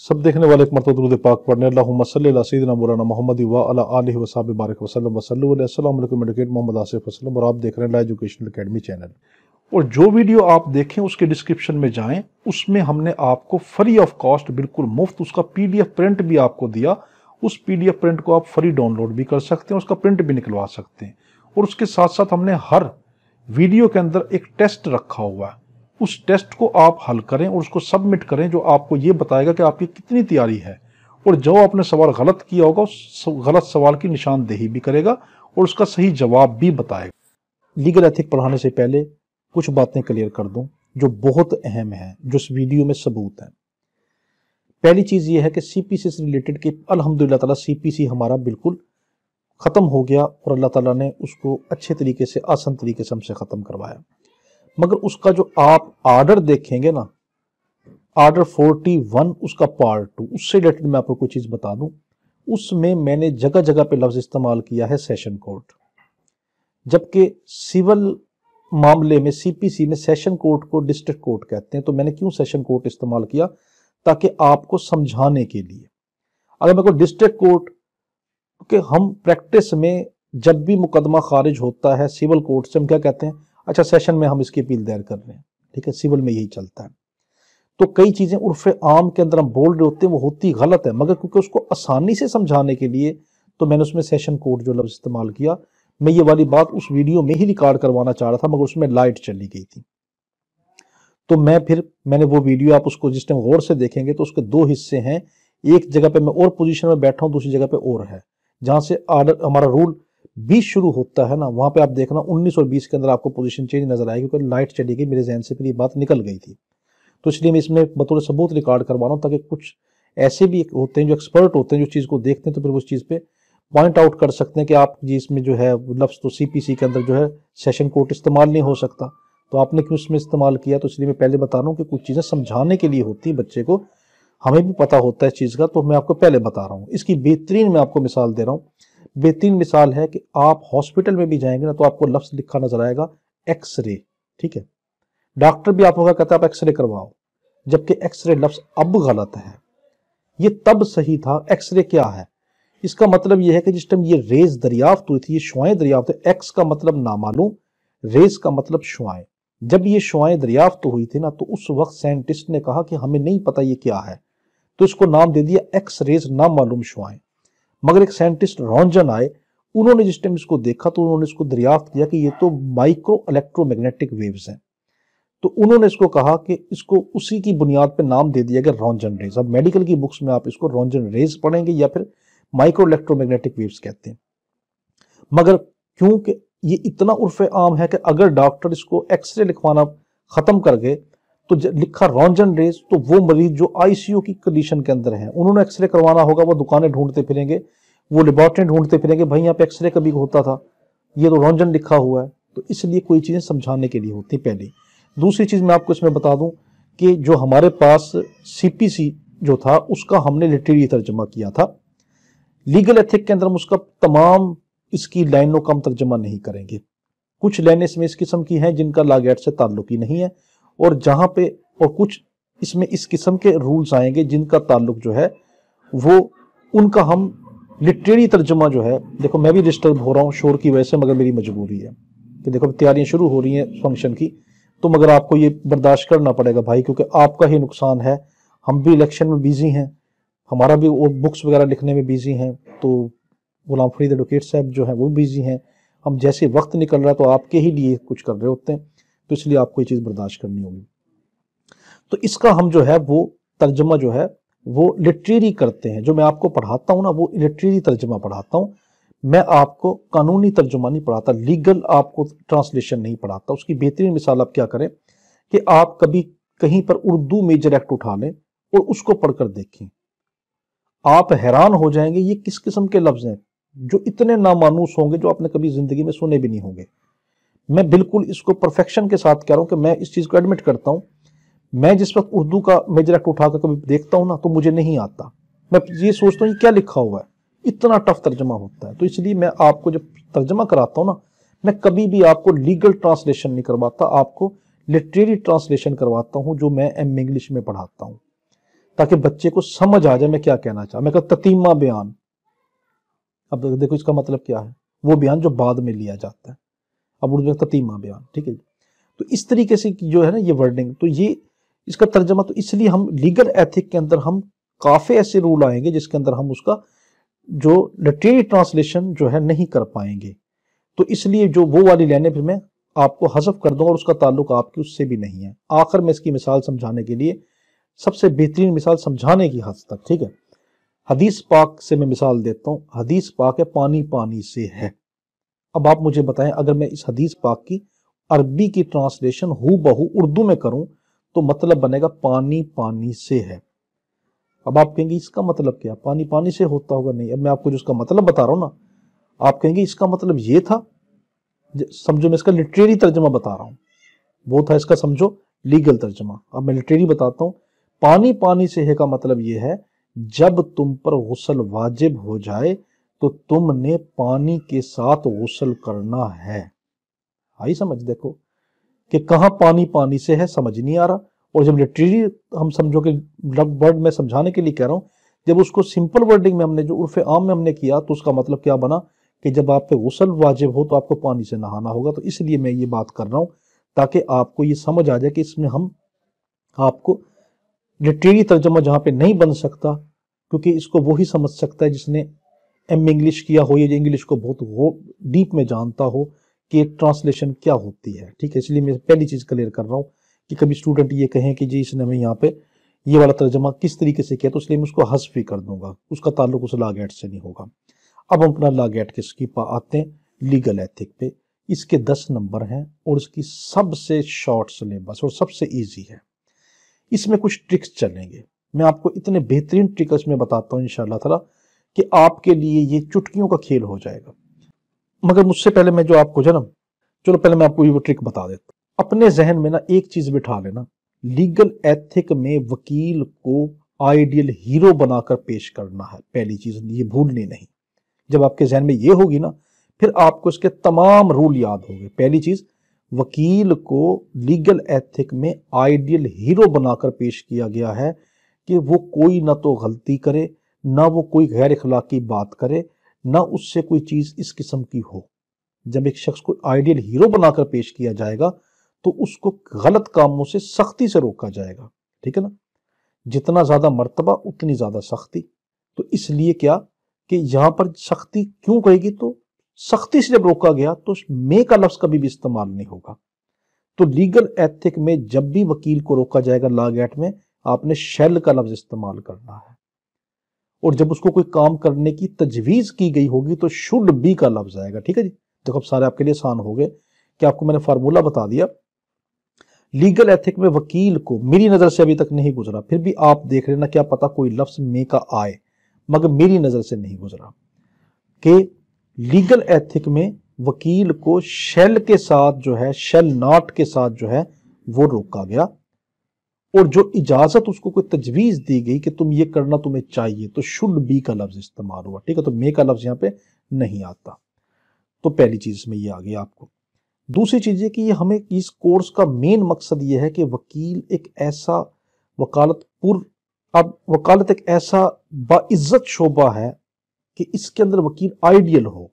सब देखने वाले एक मरतब रुद पाक पढ़ने सदना मौलाना मोहम्मद वसाब बारक वसलम वसलम मोहम्मद आसिफ वसलम और आप देख रहे हैं ला अकेडमी चैनल और जो वीडियो आप देखें उसके डिस्क्रिप्शन में जाएं उसमें हमने आपको फ्री ऑफ कॉस्ट बिल्कुल मुफ्त उसका एफ प्रिंट भी आपको दिया उस एफ प्रिंट को आप फ्री डाउनलोड भी कर सकते हैं उसका प्रिंट भी निकलवा सकते हैं और उसके साथ साथ हमने हर वीडियो के अंदर एक टेस्ट रखा हुआ है उस टेस्ट को आप हल करें और उसको सबमिट करें जो आपको ये बताएगा कि आपकी कितनी तैयारी है और जो आपने सवाल गलत किया होगा उस गलत सवाल की निशानदेही भी करेगा और उसका सही जवाब भी बताएगा लीगल एथिक पढ़ाने से पहले कुछ बातें क्लियर कर दूं जो बहुत अहम हैं जो इस वीडियो में सबूत हैं पहली चीज़ ये है कि सी पी सी से रिलेटेड कि अलहमदिल्ला तला सी पी सी हमारा बिल्कुल ख़त्म हो गया और अल्लाह ताला ने उसको अच्छे तरीके से आसान तरीके से हमसे ख़त्म करवाया मगर उसका जो आप आर्डर देखेंगे ना आर्डर 41 उसका पार्ट टू उससे रिलेटेड मैं आपको कोई चीज़ बता दूं उसमें मैंने जगह जगह पे लफ्ज़ इस्तेमाल किया है सेशन कोर्ट जबकि सिविल मामले में सीपीसी में सेशन कोर्ट को डिस्ट्रिक्ट कोर्ट कहते हैं तो मैंने क्यों सेशन कोर्ट इस्तेमाल किया ताकि आपको समझाने के लिए अगर मेरे को डिस्ट्रिक्ट कोर्ट के हम प्रैक्टिस में जब भी मुकदमा खारिज होता है सिविल कोर्ट से हम क्या कहते हैं अच्छा सेशन में हम इसकी अपील दायर कर रहे हैं ठीक है सिविल में यही चलता है तो कई चीज़ें उर्फ आम के अंदर हम बोल रहे होते हैं वो होती गलत है मगर क्योंकि उसको आसानी से समझाने के लिए तो मैंने उसमें सेशन कोड जो लफ्ज़ इस्तेमाल किया मैं ये वाली बात उस वीडियो में ही रिकॉर्ड करवाना चाह रहा था मगर उसमें लाइट चली गई थी तो मैं फिर मैंने वो वीडियो आप उसको जिस टाइम गौर से देखेंगे तो उसके दो हिस्से हैं एक जगह पे मैं और पोजीशन में बैठा हूँ दूसरी जगह पे और है जहाँ से आर्डर हमारा रूल बीस शुरू होता है ना वहाँ पे आप देखना उन्नीस और बीस के अंदर आपको पोजीशन चेंज नजर आएगी क्योंकि लाइट चली गई मेरे जहन से फिर ये बात निकल गई थी तो इसलिए मैं इसमें बतौर सबूत रिकॉर्ड करवा रहा हूँ ताकि कुछ ऐसे भी होते हैं जो एक्सपर्ट होते हैं जो चीज़ को देखते हैं तो फिर उस चीज़ पर पॉइंट आउट कर सकते हैं कि आप जी इसमें जो है लफ्स तो सी के अंदर जो है सेशन कोर्ट इस्तेमाल नहीं हो सकता तो आपने क्यों इसमें इस्तेमाल किया तो इसलिए मैं पहले बता रहा हूँ कि कुछ चीज़ें समझाने के लिए होती हैं बच्चे को हमें भी पता होता है इस चीज़ का तो मैं आपको पहले बता रहा हूँ इसकी बेहतरीन मैं आपको मिसाल दे रहा हूँ बेहतरीन मिसाल है कि आप हॉस्पिटल में भी जाएंगे ना तो आपको लफ्ज़ लिखा नजर आएगा एक्सरे ठीक है डॉक्टर भी आपको कहता है आप एक्सरे करवाओ जबकि एक्सरे लफ्ज़ अब गलत है ये तब सही था एक्सरे क्या है इसका मतलब यह है कि जिस टाइम ये रेज दरियाफ्त हुई थी ये शुआएं दरियाफ्त एक्स का मतलब नामालूम रेज का मतलब शुआएं जब ये शुआएं दरियाफ्त हुई थी ना तो उस वक्त साइंटिस्ट ने कहा कि हमें नहीं पता ये क्या है तो इसको नाम दे दिया एक्स रेज नामालूम शुआएं मगर एक साइंटिस्ट रॉन्जन आए उन्होंने जिस टाइम इसको देखा तो उन्होंने इसको दरियाफ्त किया कि ये तो माइक्रो इलेक्ट्रोमैग्नेटिक वेव्स हैं तो उन्होंने इसको कहा कि इसको उसी की बुनियाद पर नाम दे दिया गया रॉन्जन रेज अब मेडिकल की बुक्स में आप इसको रॉन्जन रेज पढ़ेंगे या फिर माइक्रो इलेक्ट्रोमैग्नेटिक वेव्स कहते हैं मगर क्योंकि ये इतना उर्फ आम है कि अगर डॉक्टर इसको एक्सरे लिखवाना ख़त्म कर गए तो लिखा रॉन्जन रेज तो वो मरीज जो आईसीयू की कंडीशन के अंदर हैं उन्होंने एक्सरे करवाना होगा वो दुकानें ढूंढते फिरेंगे वो लेबॉर्ट्री ढूंढते फिरेंगे भाई यहाँ पे एक्सरे कभी होता था ये तो रॉन्जन लिखा हुआ है तो इसलिए कोई चीज़ें समझाने के लिए होती पहले दूसरी चीज़ मैं आपको इसमें बता दूँ कि जो हमारे पास सी जो था उसका हमने लिटरेरी तर्जमा किया था लीगल एथिक के अंदर हम उसका तमाम इसकी लाइनों का हम तर्जमा नहीं करेंगे कुछ लाइनें इसमें इस किस्म की हैं जिनका लागेट से ताल्लुक ही नहीं है और जहाँ पे और कुछ इसमें इस किस्म के रूल्स आएंगे जिनका ताल्लुक जो है वो उनका हम लिटरेरी तर्जमा जो है देखो मैं भी डिस्टर्ब हो रहा हूँ शोर की वजह से मगर मेरी मजबूरी है कि देखो तैयारियाँ शुरू हो रही हैं फंक्शन की तो मगर आपको ये बर्दाश्त करना पड़ेगा भाई क्योंकि आपका ही नुकसान है हम भी इलेक्शन में बिज़ी हैं हमारा भी और बुक्स वगैरह लिखने में बिज़ी हैं तो गुलाम फरीद एडवोकेट साहब जो हैं वो बिज़ी हैं हम जैसे वक्त निकल रहा है तो आपके ही लिए कुछ कर रहे होते हैं तो इसलिए आपको ये चीज़ बर्दाश्त करनी होगी तो इसका हम जो है वो तर्जमा जो है वो लिटरेरी करते हैं जो मैं आपको पढ़ाता हूं ना वो लिटरेरी तर्जमा पढ़ाता हूं मैं आपको कानूनी तर्जुमा नहीं पढ़ाता लीगल आपको ट्रांसलेशन नहीं पढ़ाता उसकी बेहतरीन मिसाल आप क्या करें कि आप कभी कहीं पर उर्दू मेजर एक्ट उठा लें और उसको पढ़कर देखें आप हैरान हो जाएंगे ये किस किस्म के लफ्ज़ हैं जो इतने नामानूस होंगे जो आपने कभी ज़िंदगी में सुने भी नहीं होंगे मैं बिल्कुल इसको परफेक्शन के साथ कह रहा हूँ कि मैं इस चीज़ को एडमिट करता हूँ मैं जिस वक्त उर्दू का मेजर एक्ट उठाकर कभी देखता हूँ ना तो मुझे नहीं आता मैं ये सोचता हूँ क्या लिखा हुआ है इतना टफ तर्जमा होता है तो इसलिए मैं आपको जब तर्जमा कराता हूँ ना मैं कभी भी आपको लीगल ट्रांसलेशन नहीं करवाता आपको लिटरेरी ट्रांसलेशन करवाता हूँ जो मैं एम इंग्लिश में पढ़ाता हूँ ताकि बच्चे को समझ आ जाए मैं क्या कहना चाह मैं कहता ततीमा बयान अब देखो इसका मतलब क्या है वो बयान जो बाद में लिया जाता है अब उर्दू में ततीमा बयान ठीक है तो इस तरीके से जो है ना ये वर्डिंग तो ये इसका तर्जमा तो इसलिए हम लीगल एथिक के अंदर हम काफ़ी ऐसे रूल आएंगे जिसके अंदर हम उसका जो लिटरेरी ट्रांसलेशन जो है नहीं कर पाएंगे तो इसलिए जो वो वाली लेने फिर मैं आपको हजफ कर दूंगा और उसका ताल्लुक आपकी उससे भी नहीं है आखिर में इसकी मिसाल समझाने के लिए सबसे बेहतरीन मिसाल समझाने की हद तक ठीक है हदीस पाक से मैं मिसाल देता हूँ हदीस पाक है पानी पानी से है अब आप मुझे बताएं अगर मैं इस हदीस पाक की अरबी की ट्रांसलेशन हु बहु उर्दू में करूं तो मतलब बनेगा पानी पानी से है अब आप कहेंगे इसका मतलब क्या पानी पानी से होता होगा नहीं अब मैं आपको जो इसका मतलब बता रहा हूँ ना आप कहेंगे इसका मतलब ये था समझो मैं इसका लिटरेरी तर्जमा बता रहा हूँ वो था इसका समझो लीगल तर्जमा अब मैं लिटरेरी बताता हूँ पानी पानी से है का मतलब यह है जब तुम पर गुसल वाजिब हो जाए तो तुमने पानी के साथ गुसल करना है आई समझ देखो कि कहाँ पानी पानी से है समझ नहीं आ रहा और जब लिटरेरी हम समझो कि वर्ड में समझाने के लिए कह रहा हूं जब उसको सिंपल वर्डिंग में हमने जो उर्फ आम में हमने किया तो उसका मतलब क्या बना कि जब आप पे गुसल वाजिब हो तो आपको पानी से नहाना होगा तो इसलिए मैं ये बात कर रहा हूं ताकि आपको ये समझ आ जाए कि इसमें हम आपको लिटरेरी तर्जमा जहां पे नहीं बन सकता क्योंकि इसको वही समझ सकता है जिसने एम इंग्लिश किया हो या इंग्लिश को बहुत डीप में जानता हो कि ट्रांसलेशन क्या होती है ठीक है इसलिए मैं पहली चीज़ क्लियर कर रहा हूँ कि कभी स्टूडेंट ये कहें कि जी इसने हमें यहाँ पे ये वाला तर्जमा किस तरीके से किया तो इसलिए मैं उसको हसफ भी कर दूंगा उसका ताल्लुक उस लागैट से नहीं होगा अब हम अपना लागैट के पा आते हैं लीगल एथिक पे इसके दस नंबर हैं और इसकी सबसे शॉर्ट सिलेबस और सबसे ईजी है इसमें कुछ ट्रिक्स चलेंगे मैं आपको इतने बेहतरीन ट्रिक्स में बताता हूँ इन कि आपके लिए ये चुटकियों का खेल हो जाएगा मगर मुझसे पहले मैं जो आपको जन्म चलो पहले मैं आपको ये ट्रिक बता देता अपने जहन में ना एक चीज बिठा लेना लीगल एथिक में वकील को आइडियल हीरो बनाकर पेश करना है पहली चीज ये भूलनी नहीं जब आपके जहन में ये होगी ना फिर आपको इसके तमाम रूल याद होंगे पहली चीज वकील को लीगल एथिक में आइडियल हीरो बनाकर पेश किया गया है कि वो कोई ना तो गलती करे ना वो कोई गैर अखलाकी बात करे ना उससे कोई चीज़ इस किस्म की हो जब एक शख्स को आइडियल हीरो बनाकर पेश किया जाएगा तो उसको गलत कामों से सख्ती से रोका जाएगा ठीक है ना जितना ज़्यादा मर्तबा उतनी ज़्यादा सख्ती तो इसलिए क्या कि यहाँ पर सख्ती क्यों कहेगी तो सख्ती से जब रोका गया तो मे का लफ्ज़ कभी भी इस्तेमाल नहीं होगा तो लीगल एथिक में जब भी वकील को रोका जाएगा ला गैट में आपने शैल का लफ्ज़ इस्तेमाल करना है और जब उसको कोई काम करने की तजवीज़ की गई होगी तो शुड बी का लफ्ज़ आएगा ठीक है जी देखो अब सारे आपके लिए आसान हो गए कि आपको मैंने फार्मूला बता दिया लीगल एथिक में वकील को मेरी नज़र से अभी तक नहीं गुजरा फिर भी आप देख रहे ना क्या पता कोई लफ्ज़ मे का आए मगर मेरी नज़र से नहीं गुजरा कि लीगल एथिक में वकील को शेल के साथ जो है शेल नॉट के साथ जो है वो रोका गया और जो इजाज़त उसको कोई तजवीज़ दी गई कि तुम ये करना तुम्हें चाहिए तो शुड बी का लफ्ज़ इस्तेमाल हुआ ठीक है तो मे का लफ्ज़ यहाँ पे नहीं आता तो पहली चीज़ में ये आ गई आपको दूसरी चीज़ ये कि ये हमें इस कोर्स का मेन मकसद ये है कि वकील एक ऐसा वकालत पुर अब वकालत एक ऐसा बाज़्ज़त शोबा है कि इसके अंदर वकील आइडियल हो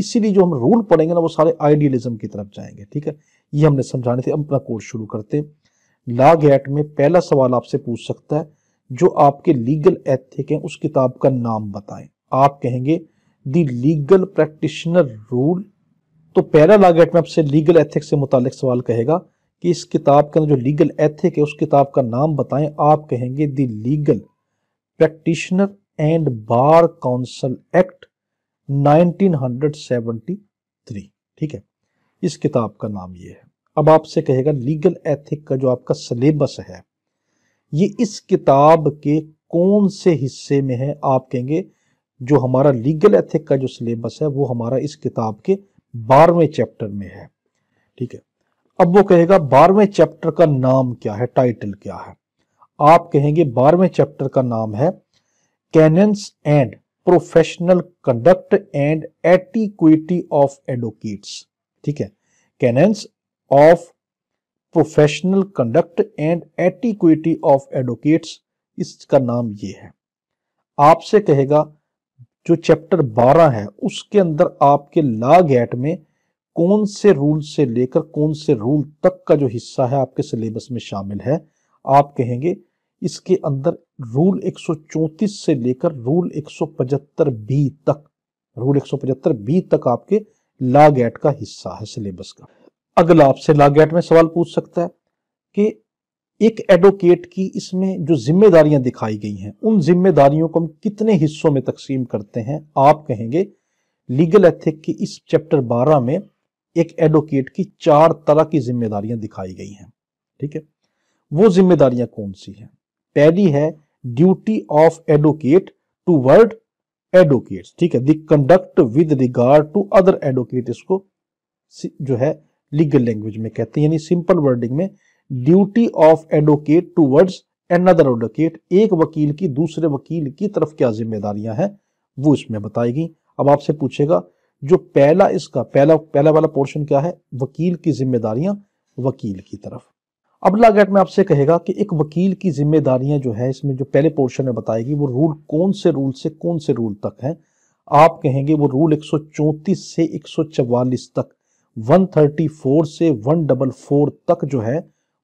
इसीलिए जो हम रूल पढ़ेंगे ना वो सारे आइडियलिज्म की तरफ जाएंगे ठीक है ये हमने समझाने थे अपना कोर्स शुरू करते हैं ला गैट में पहला सवाल आपसे पूछ सकता है जो आपके लीगल एथिक है उस किताब का नाम बताएं आप कहेंगे दी लीगल प्रैक्टिशनर रूल तो पहला ला गैट में आपसे लीगल एथिक से मुतालिक सवाल कहेगा कि इस किताब के अंदर जो लीगल एथिक है उस किताब का नाम बताएं आप कहेंगे the legal practitioner and bar council act 1973 ठीक है इस किताब का नाम ये है अब आपसे कहेगा लीगल एथिक का जो आपका सिलेबस है ये इस किताब के कौन से हिस्से में है आप कहेंगे जो हमारा लीगल एथिक का जो सिलेबस है वो हमारा इस किताब के बारहवें चैप्टर में है ठीक है अब वो कहेगा बारहवें चैप्टर का नाम क्या है टाइटल क्या है आप कहेंगे बारहवें चैप्टर का नाम है canons and professional conduct and etiquette of advocates ठीक है canons of professional conduct and etiquette of advocates इसका नाम ये है आपसे कहेगा जो चैप्टर 12 है उसके अंदर आपके ला गैट में कौन से रूल से लेकर कौन से रूल तक का जो हिस्सा है आपके सिलेबस में शामिल है आप कहेंगे इसके अंदर रूल 134 से लेकर रूल 175 बी तक रूल 175 बी तक आपके लॉ गैट का हिस्सा है सिलेबस का अगला आपसे लागेट में सवाल पूछ सकता है कि एक एडवोकेट की इसमें जो जिम्मेदारियां दिखाई गई हैं उन जिम्मेदारियों को हम कितने हिस्सों में तकसीम करते हैं आप कहेंगे लीगल एथिक की इस चैप्टर 12 में एक एडवोकेट की चार तरह की जिम्मेदारियां दिखाई गई हैं ठीक है वो जिम्मेदारियां कौन सी हैं पहली है duty of advocate towards advocate ठीक है conduct conduct with regard to other advocate इसको जो है लीगल लैंग्वेज में कहते हैं यानी सिंपल वर्डिंग में duty of advocate towards another advocate एक वकील की दूसरे वकील की तरफ क्या जिम्मेदारियां हैं वो इसमें बताएगी अब आपसे पूछेगा जो पहला इसका पहला पहला वाला पोर्शन क्या है वकील की जिम्मेदारियां वकील की तरफ अबला गेट में आपसे कहेगा कि एक वकील की जिम्मेदारियां जो है इसमें जो पहले पोर्शन में बताएगी वो रूल कौन से रूल से कौन से रूल तक है आप कहेंगे वो रूल 134 से 144 तक 134 से 144 तक जो है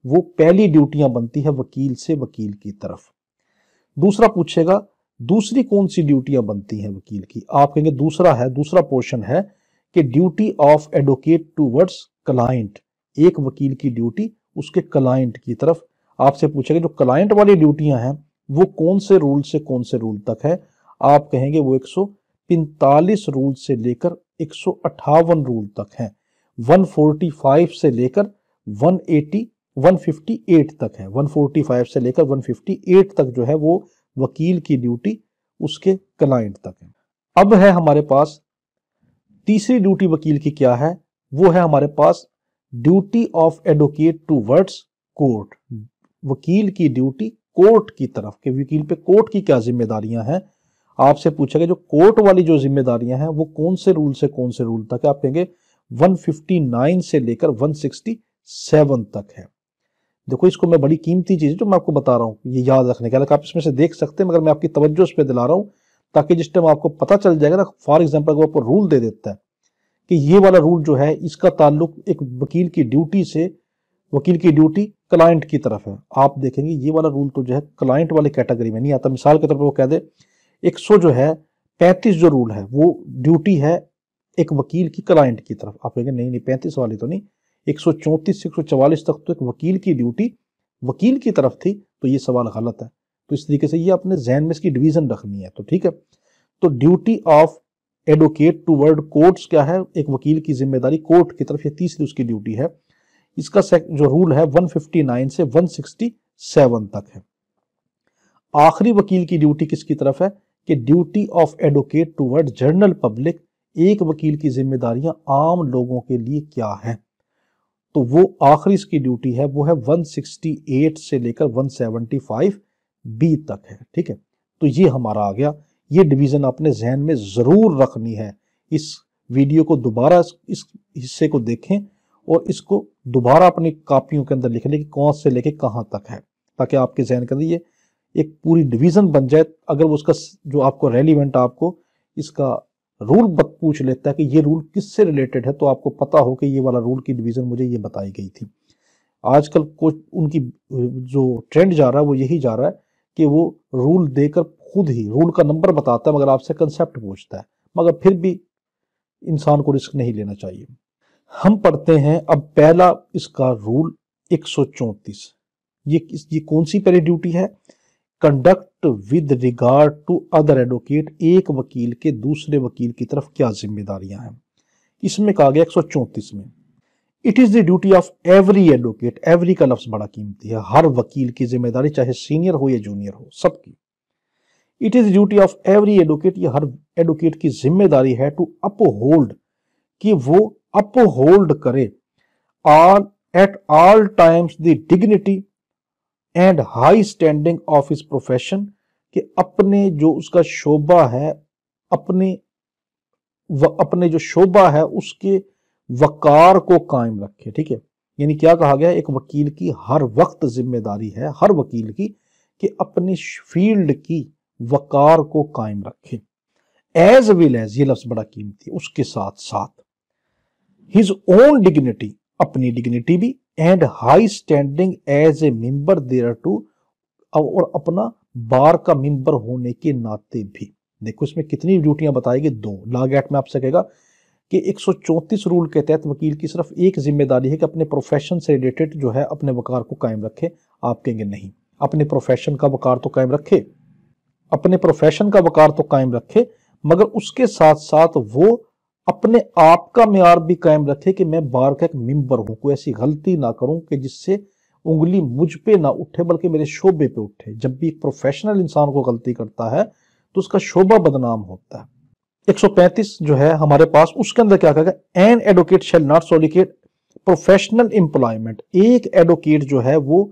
वो पहली ड्यूटियां बनती है वकील से वकील की तरफ दूसरा पूछेगा दूसरी कौन सी ड्यूटियां बनती हैं वकील की आप कहेंगे दूसरा है दूसरा पोर्शन है कि duty of advocate towards client एक वकील की ड्यूटी उसके क्लाइंट की तरफ आपसे पूछेगा जो क्लाइंट वाली ड्यूटियां हैं वो कौन से रूल से कौन से रूल तक है आप कहेंगे वो एक रूल से लेकर एक रूल तक हैं 145 से लेकर 180 158 तक है 145 से लेकर 158 तक जो है वो वकील की ड्यूटी उसके क्लाइंट तक है अब है हमारे पास तीसरी ड्यूटी वकील की क्या है वो है हमारे पास duty of advocate towards court वकील की ड्यूटी कोर्ट की तरफ के वकील पे कोर्ट की क्या जिम्मेदारियां हैं आपसे पूछा गया जो कोर्ट वाली जो जिम्मेदारियां हैं वो कौन से रूल से कौन से रूल तक है आप कहेंगे 159 से लेकर 167 तक है देखो इसको मैं बड़ी कीमती चीज़ जो मैं आपको बता रहा हूँ ये याद रखने के अलग आप इसमें से देख सकते हैं मगर मैं आपकी तवज्जो इस पर दिला रहा हूँ ताकि जिस टाइम आपको पता चल जाएगा ना फॉर एग्जाम्पल वो आपको रूल दे देता है कि ये वाला रूल जो है इसका ताल्लुक एक वकील की ड्यूटी से वकील की ड्यूटी क्लाइंट की तरफ है आप देखेंगे ये वाला रूल तो जो है क्लाइंट वाले कैटेगरी में नहीं आता मिसाल के तौर पर वो कह दे 100 जो है पैंतीस जो रूल है वो ड्यूटी है एक वकील की क्लाइंट की तरफ आप कहेंगे नहीं नहीं पैंतीस वाली तो नहीं एक सौ चौंतीस से एक सौ चवालीस तक तो एक वकील की ड्यूटी वकील की तरफ थी तो ये सवाल गलत है तो इस तरीके से ये अपने जहन में इसकी डिवीजन रखनी है तो ठीक है तो duty of advocate towards courts क्या है एक वकील की जिम्मेदारी कोर्ट की तरफ ये तीसरी उसकी ड्यूटी है इसका जो रूल है 159 से 167 तक है आखिरी वकील की ड्यूटी किसकी तरफ है कि duty of advocate toward general public एक वकील की जिम्मेदारियां आम लोगों के लिए क्या हैं तो वो आखिरी इसकी ड्यूटी है वो है 168 से लेकर 175 बी तक है ठीक है तो ये हमारा आ गया ये डिवीज़न आपने जहन में ज़रूर रखनी है इस वीडियो को दोबारा इस हिस्से को देखें और इसको दोबारा अपनी कापियों के अंदर लिख लें कि कौन से लेके कहाँ तक है ताकि आपके जहन के अंदर ये एक पूरी डिवीज़न बन जाए अगर वो उसका जो आपको रेलिवेंट आपको इसका रूल पूछ लेता है कि ये रूल किससे रिलेटेड है तो आपको पता हो कि ये वाला रूल की डिवीज़न मुझे ये बताई गई थी आजकल कुछ उनकी जो ट्रेंड जा रहा है वो यही जा रहा है कि वो रूल देकर खुद ही रूल का नंबर बताता है मगर आपसे कंसेप्ट पूछता है मगर फिर भी इंसान को रिस्क नहीं लेना चाहिए हम पढ़ते हैं अब पहला इसका रूल एक ये ये कौन सी पहली ड्यूटी है conduct act with regard to other advocate एक वकील के दूसरे वकील की तरफ क्या जिम्मेदारियां हैं इसमें कहा गया एक में it is the duty of every advocate every का लफ्ज़ बड़ा कीमती है हर वकील की जिम्मेदारी चाहे सीनियर हो या जूनियर हो सबकी it is duty of every advocate ये हर एडवोकेट की जिम्मेदारी है टू अपहोल्ड कि वो अपहोल्ड करे all at all times the dignity and high standing of his profession कि अपने जो उसका शोबा है अपने व, अपने जो शोबा है उसके वकार को कायम रखे ठीक है यानी क्या कहा गया एक वकील की हर वक्त जिम्मेदारी है हर वकील की कि अपनी फील्ड की वकार को कायम रखे एज विल एज ये लफ्ज बड़ा कीमती उसके साथ साथ हिज ओन डिग्निटी अपनी डिग्निटी भी and high standing as a member there to और अपना बार का मेंबर होने के नाते भी देखो इसमें कितनी ड्यूटियां बताएगी दो लागैट में आपसे कहेगा कि 134 रूल के तहत वकील की सिर्फ एक जिम्मेदारी है कि अपने प्रोफेशन से रिलेटेड जो है अपने वकार को कायम रखे आप कहेंगे नहीं अपने प्रोफेशन का वकार तो कायम रखे अपने प्रोफेशन का वकार तो कायम रखे मगर उसके साथ साथ वो अपने आप का मैार भी कायम रखे कि मैं बार का एक मेम्बर हूं कोई ऐसी गलती ना करूं कि जिससे उंगली मुझ पे ना उठे बल्कि मेरे शोबे पे उठे जब भी एक प्रोफेशनल इंसान को गलती करता है तो उसका शोभा बदनाम होता है 135 जो है हमारे पास उसके अंदर क्या कहेगा an advocate shall not solicit professional employment एक एडवोकेट जो है वो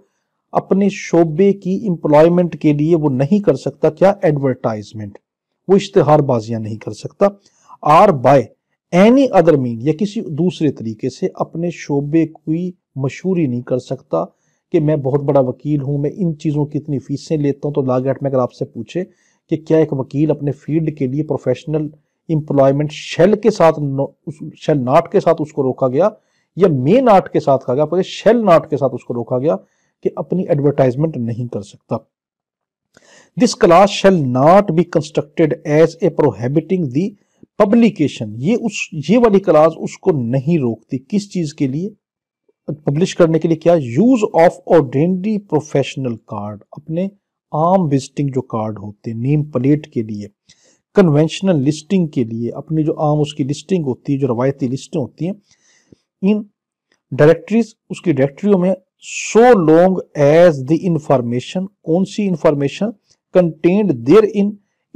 अपने शोबे की एम्प्लॉयमेंट के लिए वो नहीं कर सकता क्या एडवर्टाइजमेंट वो इश्तेहारबाजियां नहीं कर सकता or by any other mean या किसी दूसरे तरीके से अपने शोबे की मशहूरी नहीं कर सकता कि मैं बहुत बड़ा वकील हूं मैं इन चीज़ों की इतनी फीसें लेता हूं तो लागैट में अगर आपसे पूछे कि क्या एक वकील अपने फील्ड के लिए प्रोफेशनल एम्प्लॉयमेंट शेल के साथ शेल नाट के साथ उसको रोका गया या मेन आर्ट के साथ कहा गया पर शेल नाट के साथ उसको रोका गया कि अपनी एडवर्टाइजमेंट नहीं कर सकता this clause shall not be constructed as a prohibiting the publication ये उस ये वाली क्लास उसको नहीं रोकती किस चीज के लिए पब्लिश करने के लिए क्या use of ordinary professional card अपने आम विजिटिंग जो कार्ड होते हैं नेम प्लेट के लिए कन्वेंशनल लिस्टिंग के लिए अपनी जो आम उसकी लिस्टिंग होती है जो रवायती लिस्टें होती हैं इन डायरेक्टरीज उसकी डायरेक्टरियों में so long as the information कौन सी information contained therein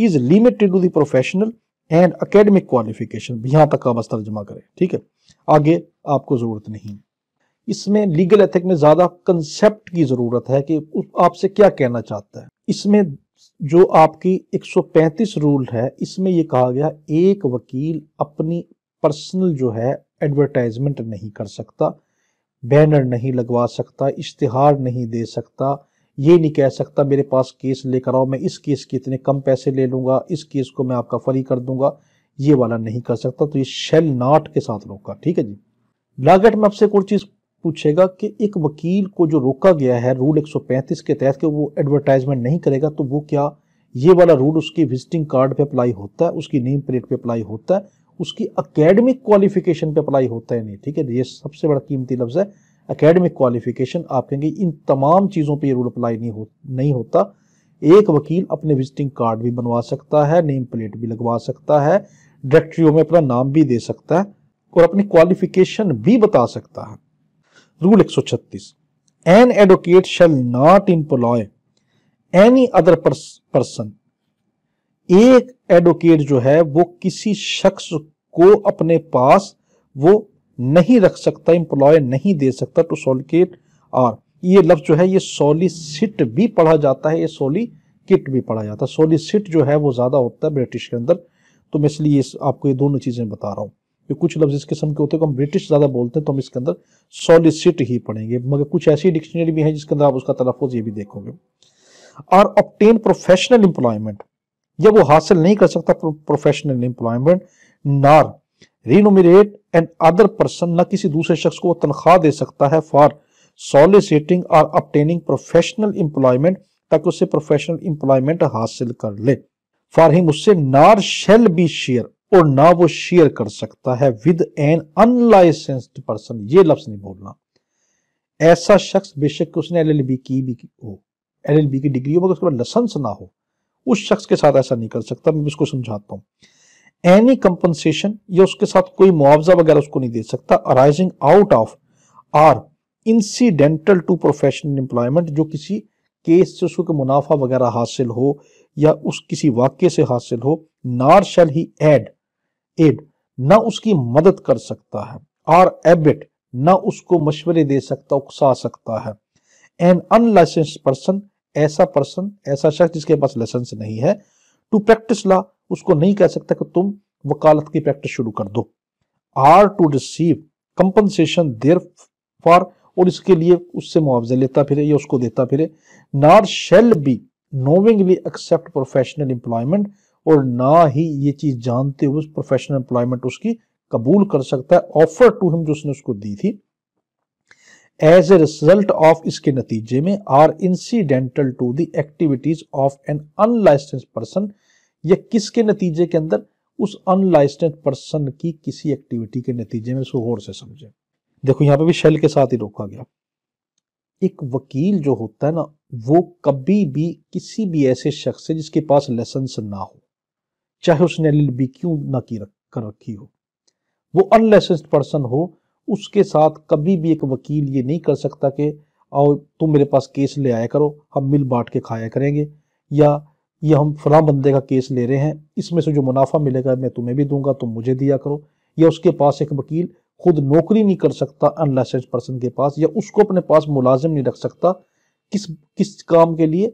is limited to the professional and academic qualification यहां तक का बस जमा करें ठीक है आगे आपको ज़रूरत नहीं इसमें लीगल एथिक में ज़्यादा कंसेप्ट की ज़रूरत है कि आपसे क्या कहना चाहता है इसमें जो आपकी 135 रूल है इसमें यह कहा गया एक वकील अपनी पर्सनल जो है एडवर्टाइजमेंट नहीं कर सकता बैनर नहीं लगवा सकता इश्तिहार नहीं दे सकता ये नहीं कह सकता मेरे पास केस लेकर आओ मैं इस केस के इतने कम पैसे ले लूँगा इस केस को मैं आपका फ्री कर दूंगा ये वाला नहीं कर सकता तो ये शेल नाट के साथ रोका ठीक है जी लागत में आपसे एक और चीज़ पूछेगा कि एक वकील को जो रोका गया है रूल 135 के तहत कि वो एडवर्टाइजमेंट नहीं करेगा तो वो क्या ये वाला रूल उसकी विजिटिंग कार्ड पे अप्लाई होता है उसकी नेम प्लेट पे अप्लाई होता है उसकी एकेडमिक क्वालिफिकेशन पे अप्लाई होता है नहीं ठीक है ये सबसे बड़ा कीमती लफ्ज़ है एकेडमिक क्वालिफिकेशन आप कहेंगे इन तमाम चीज़ों पे ये रूल अप्लाई नहीं हो नहीं होता एक वकील अपने विजिटिंग कार्ड भी बनवा सकता है नेम प्लेट भी लगवा सकता है डायरेक्टरियों में अपना नाम भी दे सकता है और अपनी क्वालिफिकेशन भी बता सकता है rule 136 an advocate shall not employ any other person एक एडवोकेट जो है वो किसी शख्स को अपने पास वो नहीं रख सकता इंप्लॉय नहीं दे सकता टू सोलिकेट और ये लफ्ज जो है ये सोलिसिट भी पढ़ा जाता है ये सोली किट भी पढ़ा जाता है सोलिसिट जो है वो ज़्यादा होता है ब्रिटिश के अंदर तो मैं इसलिए इस, आपको ये दोनों चीज़ें बता रहा हूँ कि कुछ लफ्ज़ इस किस्म के होते हैं तो हम ब्रिटिश ज़्यादा बोलते हैं तो हम इसके अंदर सोलिसिट ही पढ़ेंगे मगर कुछ ऐसी डिक्शनरी भी है जिसके अंदर आप उसका तलफ़ ये भी देखोगे और ऑप्टेन प्रोफेशनल एम्प्लॉयमेंट जब वो हासिल नहीं कर सकता प्रोफेशनल एम्प्लॉयमेंट नार रिनोमिनेट एन अदर पर्सन न किसी दूसरे शख्स को तनख्वाह दे सकता है फॉर सॉलिसिटिंग और अपटेनिंग प्रोफेशनल इंप्लॉयमेंट ताकि उससे प्रोफेशनल इंप्लॉयमेंट हासिल कर ले फॉर हिम उससे नार शेल बी शेयर और ना वो शेयर कर सकता है विद एन अनलाइसेंस्ड पर्सन ये लफ्ज नहीं बोलना ऐसा शख्स बेशक उसने एल एल बी की भी हो एल एल बी की डिग्री हो मगर उसके बाद लाइसेंस ना हो उस शख्स के साथ ऐसा नहीं कर सकता मैं उसको समझाता हूँ एनी कंपनसेशन या उसके साथ कोई मुआवजा वगैरह उसको नहीं दे सकता arising out of or incidental to professional employment जो किसी केस से उसको मुनाफा वगैरह हासिल हो या उस किसी वाक्य से हासिल हो नार शैल ही एड एड ना उसकी मदद कर सकता है आर एबिट ना उसको मशवरे दे सकता उकसा सकता है एन अनलाइसेंस पर्सन ऐसा पर्सन ऐसा शख्स जिसके पास लाइसेंस नहीं है टू प्रैक्टिस लॉ उसको नहीं कह सकता कि तुम वकालत की प्रैक्टिस शुरू कर दो or to receive compensation therefor और इसके लिए उससे मुआवजा लेता फिरे या उसको देता फिरे nor shall be knowingly accept professional employment और ना ही ये चीज़ जानते हुए प्रोफेशनल एम्प्लॉयमेंट उसकी कबूल कर सकता है ऑफर टू हिम जो उसने उसको दी थी एज ए रिजल्ट ऑफ इसके नतीजे में or incidental to the activities of an unlicensed person या किसके नतीजे के अंदर उस अनलाइसेंस पर्सन की किसी एक्टिविटी के नतीजे में इसको गौर से समझें देखो यहाँ पे भी शैल के साथ ही रोका गया एक वकील जो होता है ना वो कभी भी किसी भी ऐसे शख्स से जिसके पास लाइसेंस ना हो चाहे उसने एल बी क्यों ना की रख, कर रखी हो वो अनलाइसेंस पर्सन हो उसके साथ कभी भी एक वकील ये नहीं कर सकता कि आओ तुम मेरे पास केस ले आया करो हम मिल बांट के खाया करेंगे या ये हम फला बंदे का केस ले रहे हैं इसमें से जो मुनाफा मिलेगा मैं तुम्हें भी दूंगा तुम मुझे दिया करो या उसके पास एक वकील खुद नौकरी नहीं कर सकता अनलाइसेंस पर्सन के पास या उसको अपने पास मुलाजिम नहीं रख सकता किस किस काम के लिए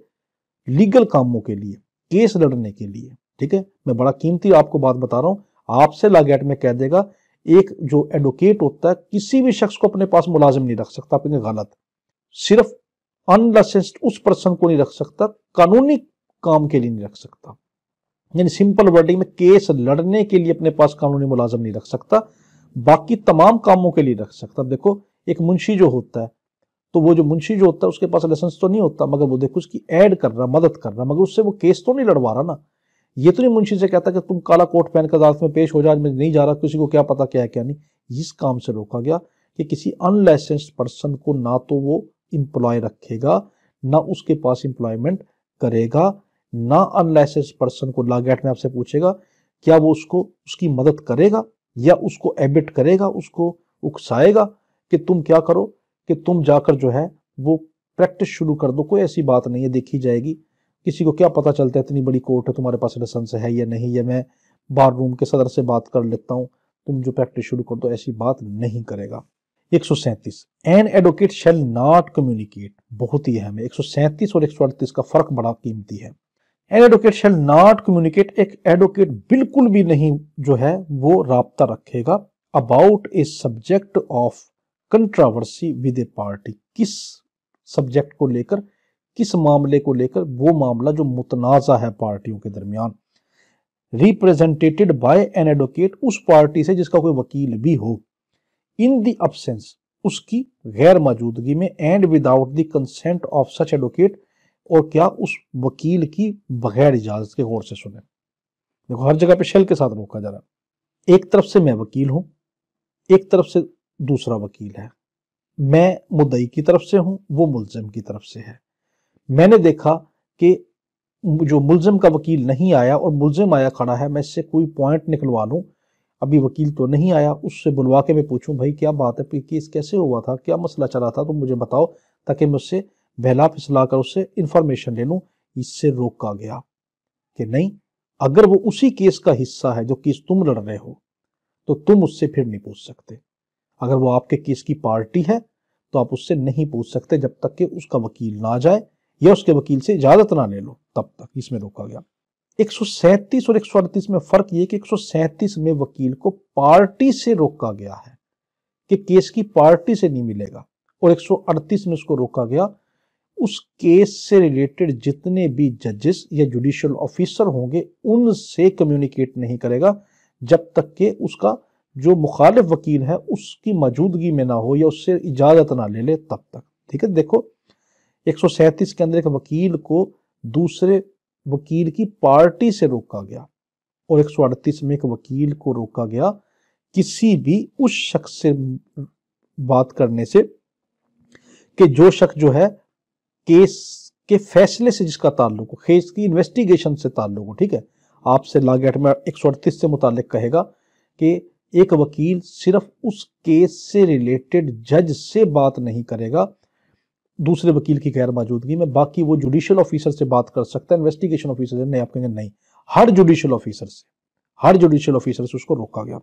लीगल कामों के लिए केस लड़ने के लिए ठीक है मैं बड़ा कीमती आपको बात बता रहा हूं आपसे लागैट में कह देगा एक जो एडवोकेट होता है किसी भी शख्स को अपने पास मुलाजिम नहीं रख सकता गलत सिर्फ अनलाइसेंस उस पर्सन को नहीं रख सकता कानूनी काम के लिए नहीं रख सकता यानी सिंपल वर्डिंग में केस लड़ने के लिए अपने पास कानूनी मुलाजम नहीं रख सकता बाकी तमाम कामों के लिए रख सकता देखो एक मुंशी जो होता है तो वो जो मुंशी जो होता है उसके पास लाइसेंस तो नहीं होता मगर वो देखो उसकी ऐड कर रहा मदद कर रहा मगर उससे वो केस तो नहीं लड़वा रहा ना ये तो नहीं मुंशी से कहता कि तुम काला कोट पहन कर अदालत में पेश हो जाओ मैं नहीं जा रहा किसी को क्या पता क्या है क्या नहीं इस काम से रोका गया कि किसी अनलाइसेंस पर्सन को ना तो वो एम्प्लॉय रखेगा ना उसके पास एम्प्लॉयमेंट करेगा ना अनलाइसेंस पर्सन को लागैट में आपसे पूछेगा क्या वो उसको उसकी मदद करेगा या उसको एबिट करेगा उसको उकसाएगा कि तुम क्या करो कि तुम जाकर जो है वो प्रैक्टिस शुरू कर दो कोई ऐसी बात नहीं है देखी जाएगी किसी को क्या पता चलता है इतनी बड़ी कोर्ट है तुम्हारे पास लाइसेंस है या नहीं या मैं बार रूम के सदर से बात कर लेता हूँ तुम जो प्रैक्टिस शुरू कर दो ऐसी बात नहीं करेगा एक सौ सैंतीस an advocate shall not communicate बहुत ही अहम है एक सौ सैंतीस और एक सौ अड़तीस का फर्क बड़ा कीमती है an advocate shall not communicate एक एडवोकेट बिल्कुल भी नहीं जो है वो रबता रखेगा about a subject of controversy with a party किस सब्जेक्ट को लेकर किस मामले को लेकर वो मामला जो मुतनाज़ा है पार्टियों के दरमियान रिप्रेजेंटेटेड बाय एन एडवोकेट उस पार्टी से जिसका कोई वकील भी हो इन दी अब्सेंस उसकी गैर मौजूदगी में and without the consent of such advocate और क्या उस वकील की बगैर इजाजत के गौर से सुने देखो हर जगह पे शेल के साथ रोका जा रहा एक तरफ से मैं वकील हूं एक तरफ से दूसरा वकील है मैं मुद्दई की तरफ से हूँ वो मुलजम की तरफ से है मैंने देखा कि जो मुलजम का वकील नहीं आया और मुलजम आया खड़ा है मैं इससे कोई पॉइंट निकलवा लूं अभी वकील तो नहीं आया उससे बुलवा के मैं पूछूं भाई क्या बात है केस कैसे हुआ था क्या मसला चला था तो मुझे बताओ ताकि मैं उससे बहला फिसला कर उससे इंफॉर्मेशन ले लूँ इससे रोका गया कि नहीं अगर वो उसी केस का हिस्सा है जो केस तुम लड़ रहे हो तो तुम उससे फिर नहीं पूछ सकते अगर वो आपके केस की पार्टी है तो आप उससे नहीं पूछ सकते जब तक कि उसका वकील ना जाए या उसके वकील से इजाजत ना ले लो तब तक इसमें रोका गया 137 और 138 में फर्क ये कि 137 में वकील को पार्टी से रोका गया है कि केस की पार्टी से नहीं मिलेगा और 138 में उसको रोका गया उस केस से रिलेटेड जितने भी जजेस या जुडिशियल ऑफिसर होंगे उनसे कम्युनिकेट नहीं करेगा जब तक कि उसका जो मुखालिफ वकील है उसकी मौजूदगी में ना हो या उससे इजाज़त ना ले ले तब तक ठीक है देखो एक के अंदर एक वकील को दूसरे वकील की पार्टी से रोका गया और एक में एक वकील को रोका गया किसी भी उस शख्स से बात करने से कि जो शख्स जो है केस के फैसले से जिसका ताल्लुक हो केस की इन्वेस्टिगेशन से ताल्लुक हो ठीक है आपसे लागेट में एक सौ अड़तीस से मुतल कहेगा कि एक वकील सिर्फ उस केस से रिलेटेड जज से बात नहीं करेगा दूसरे वकील की गैर मौजूदगी में बाकी वो जुडिशल ऑफिसर से बात कर सकता है इन्वेस्टिगेशन ऑफिसर से नहीं आप कहेंगे नहीं हर जुडिशल ऑफिसर से हर जुडिशल ऑफिसर से उसको रोका गया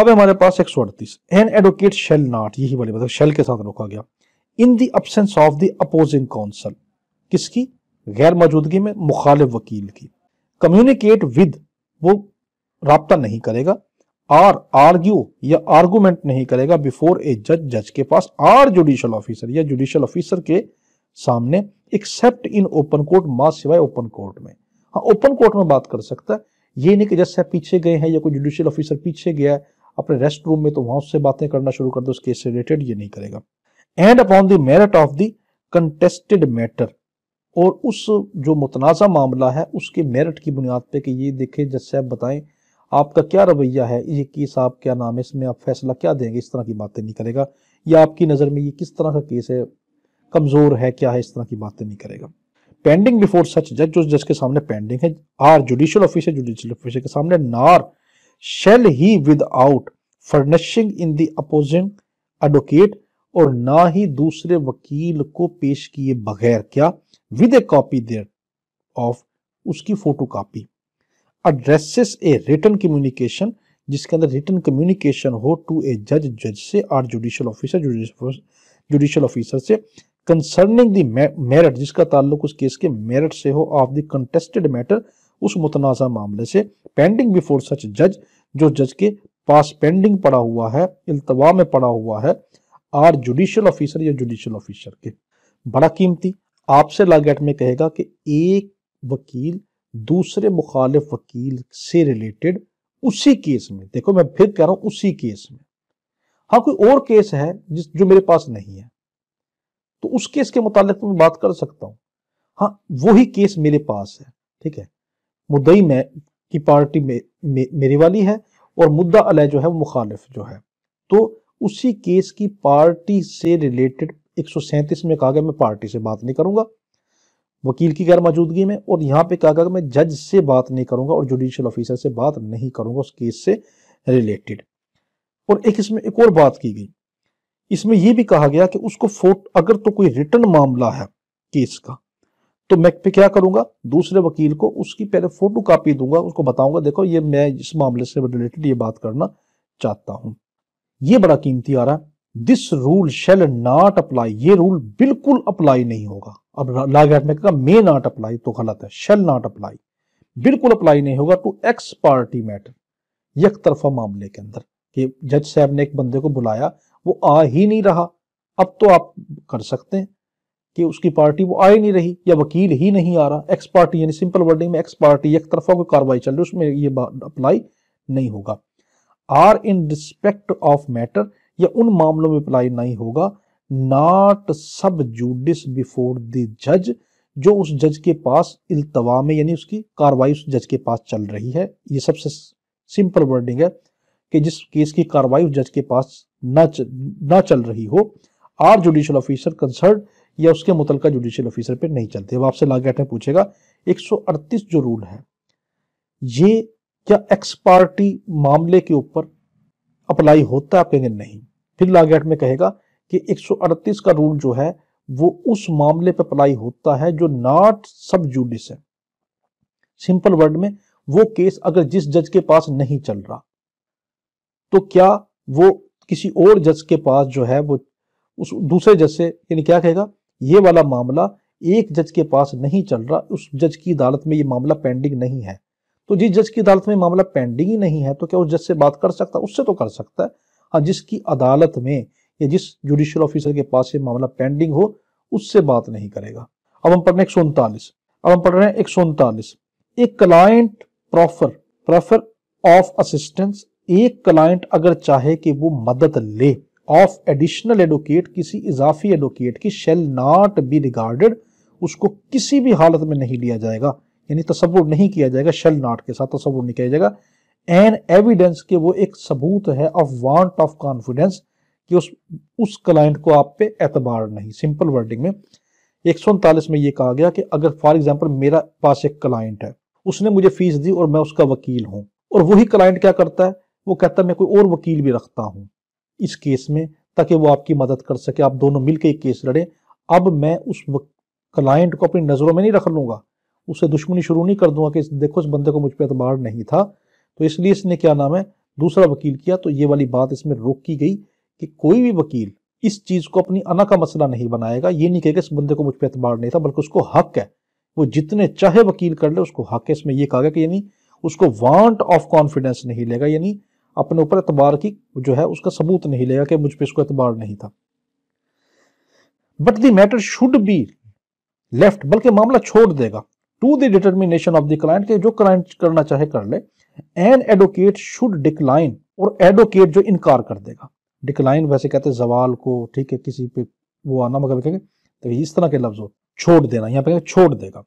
अब हमारे पास एक सौ अड़तीस एन एडवोकेट शेल नाट यही वाली मतलब शेल के साथ रोका गया in the absence of the opposing counsel किसकी गैर मौजूदगी में मुखालिफ वकील की कम्युनिकेट विद वो रबता नहीं करेगा आर आर्ग्यू या आर्गूमेंट नहीं करेगा बिफोर ए जज जज के पास आर जुडिशल ऑफिसर या जुडिशियल ऑफिसर के सामने एक्सेप्ट इन ओपन कोर्ट मा सिवाय ओपन कोर्ट में हाँ ओपन कोर्ट में बात कर सकता है ये नहीं कि जज साहब पीछे गए हैं या कोई जुडिशियल ऑफिसर पीछे गया है अपने रेस्ट रूम में तो वहां उससे बातें करना शुरू कर दो उस केस से रिलेटेड ये नहीं करेगा and upon the merit of the contested matter और उस जो मुतनाज़ा मामला है उसके मेरिट की बुनियाद पे कि ये देखें जज साहब बताएं आपका क्या रवैया है ये केस आप क्या नाम है इसमें आप फैसला क्या देंगे इस तरह की बातें नहीं करेगा या आपकी नज़र में ये किस तरह का केस है कमज़ोर है क्या है इस तरह की बातें नहीं करेगा पेंडिंग बिफोर सच जज जो जज के सामने पेंडिंग है or judicial officer judicial officer के सामने nor shall he without furnishing in the opposing advocate और ना ही दूसरे वकील को पेश किए बगैर क्या with A copy there of उसकी फोटो कापी एड्रेसेस ए रिटर्न कम्युनिकेशन जिसके अंदर रिटर्न कम्युनिकेशन हो टू ए जज जज से और जुडिशल ऑफिसर जुडिशल ऑफिसर से कंसर्निंग दी मेरिट जिसका ताल्लुक उस केस के मेरिट से हो ऑफ द कंटेस्टेड मैटर उस मुतनाज़ा मामले से पेंडिंग बिफोर सच जज जो जज के पास पेंडिंग पड़ा हुआ है अल्तवा में पड़ा हुआ है आर जुडिशियल ऑफिसर या जुडिशियल ऑफिसर के बड़ा कीमती आपसे लागेट में कहेगा कि एक वकील दूसरे मुखालिफ वकील से रिलेटेड उसी केस में देखो मैं फिर कह रहा हूं उसी केस में हाँ कोई और केस है जिस जो मेरे पास नहीं है तो उस केस के मुतालिक तो मैं बात कर सकता हूं हाँ वही केस मेरे पास है ठीक है मुद्दई में की पार्टी में, में मेरी वाली है और मुद्दा अलह जो है वो मुखालिफ जो है तो उसी केस की पार्टी से रिलेटेड एक में कहा गया मैं पार्टी से बात नहीं करूंगा वकील की गैर मौजूदगी में और यहाँ पे कहा गया मैं जज से बात नहीं करूंगा और जुडिशियल ऑफिसर से बात नहीं करूंगा उस केस से रिलेटेड और एक इसमें एक और बात की गई इसमें यह भी कहा गया कि उसको फोट अगर तो कोई रिटर्न मामला है केस का तो मैं पे क्या करूंगा दूसरे वकील को उसकी पहले फोटो कापी दूंगा उसको बताऊंगा देखो ये मैं इस मामले से रिलेटेड ये बात करना चाहता हूँ ये बड़ा कीमती आ रहा है this rule shall not apply ये रूल बिल्कुल अप्लाई नहीं होगा अब एक्ट में कहा मे नॉट अप्लाई तो गलत है शेल नॉट अप्लाई बिल्कुल अप्लाई नहीं होगा टू एक्स पार्टी मैटर एक तरफा मामले के अंदर कि जज साहब ने एक बंदे को बुलाया वो आ ही नहीं रहा अब तो आप कर सकते हैं कि उसकी पार्टी वो आ ही नहीं रही या वकील ही नहीं आ रहा एक्स पार्टी यानी सिंपल वर्डिंग में एक्स पार्टी एक तरफा कोई कार्रवाई चल रही है उसमें ये अप्लाई नहीं होगा or in respect of matter या उन मामलों में अप्लाई नहीं होगा नॉट सब जूडिस बिफोर द जज जो उस जज के पास इल्तवा में यानी उसकी कार्रवाई उस जज के पास चल रही है ये सबसे सिंपल वर्डिंग है कि जिस केस की कार्रवाई उस जज के पास ना चल रही हो आर जुडिशियल ऑफिसर कंसर्ट या उसके मुतलका जुडिशियल ऑफिसर पे नहीं चलते अब आपसे लाग पूछेगा 138 जो रूल है ये क्या एक्स पार्टी मामले के ऊपर अप्लाई होता है या नहीं फिर लागेट में कहेगा कि 138 का रूल जो है वो उस मामले पर अप्लाई होता है जो नॉट सब जूडिस है सिंपल वर्ड में वो केस अगर जिस जज के पास नहीं चल रहा तो क्या वो किसी और जज के पास जो है वो उस दूसरे जज से यानी क्या कहेगा ये वाला मामला एक जज के पास नहीं चल रहा उस जज की अदालत में ये मामला पेंडिंग नहीं है तो जिस जज की अदालत में मामला पेंडिंग ही नहीं है तो क्या उस जज से बात कर सकता है उससे तो कर सकता है हाँ जिसकी अदालत में या जिस जुडिशियल ऑफिसर के पास ये मामला पेंडिंग हो उससे बात नहीं करेगा अब हम पढ़ रहे हैं एक सौ उनतालीस अब हम पढ़ रहे हैं एक सौ उनतालीस एक client proffer proffer of assistance एक क्लाइंट अगर चाहे कि वो मदद ले ऑफ एडिशनल एडवोकेट किसी इजाफी एडवोकेट की शेल नॉट बी रिगार्डेड उसको किसी भी हालत में नहीं लिया जाएगा यानी तस्वुर नहीं किया जाएगा शल नॉट के साथ तस्वुर नहीं किया जाएगा एन एविडेंस के वो एक सबूत है ऑफ वांट ऑफ कॉन्फिडेंस कि उस उस क्लाइंट को आप पे एतबार नहीं सिंपल वर्डिंग में एक सौ उनतालीस में ये कहा गया कि अगर फॉर एग्जाम्पल मेरा पास एक क्लाइंट है उसने मुझे फीस दी और मैं उसका वकील हूँ और वही क्लाइंट क्या करता है वो कहता है मैं कोई और वकील भी रखता हूँ इस केस में ताकि वो आपकी मदद कर सके आप दोनों मिलकर एक केस लड़ें अब मैं उस क्लाइंट को अपनी नज़रों में नहीं रख लूंगा उससे दुश्मनी शुरू नहीं कर दूंगा कि देखो इस बंदे को मुझ पर एतबार नहीं था तो इसलिए इसने क्या नाम है दूसरा वकील किया तो ये वाली बात इसमें रोक की गई कि कोई भी वकील इस चीज़ को अपनी अना का मसला नहीं बनाएगा ये नहीं कहेगा इस बंदे को मुझ पर एतबार नहीं था बल्कि उसको हक है वो जितने चाहे वकील कर ले उसको हक है इसमें यह कहा गया कि यानी उसको वांट ऑफ कॉन्फिडेंस नहीं लेगा यानी अपने ऊपर एतबार की जो है उसका सबूत नहीं लेगा कि मुझ पर इसको एतबार नहीं था but the matter should be left बल्कि मामला छोड़ देगा to the determination of the client के जो क्लाइंट करना चाहे कर ले एन एडवोकेट शुड डिक्लाइन और एडवोकेट जो इनकार कर देगा डिक्लाइन वैसे कहते हैं जवाल को ठीक है किसी पे वो आना मगर कहेंगे तो इस तरह के लफ्ज हो छोड़ देना यहाँ पे छोड़ देगा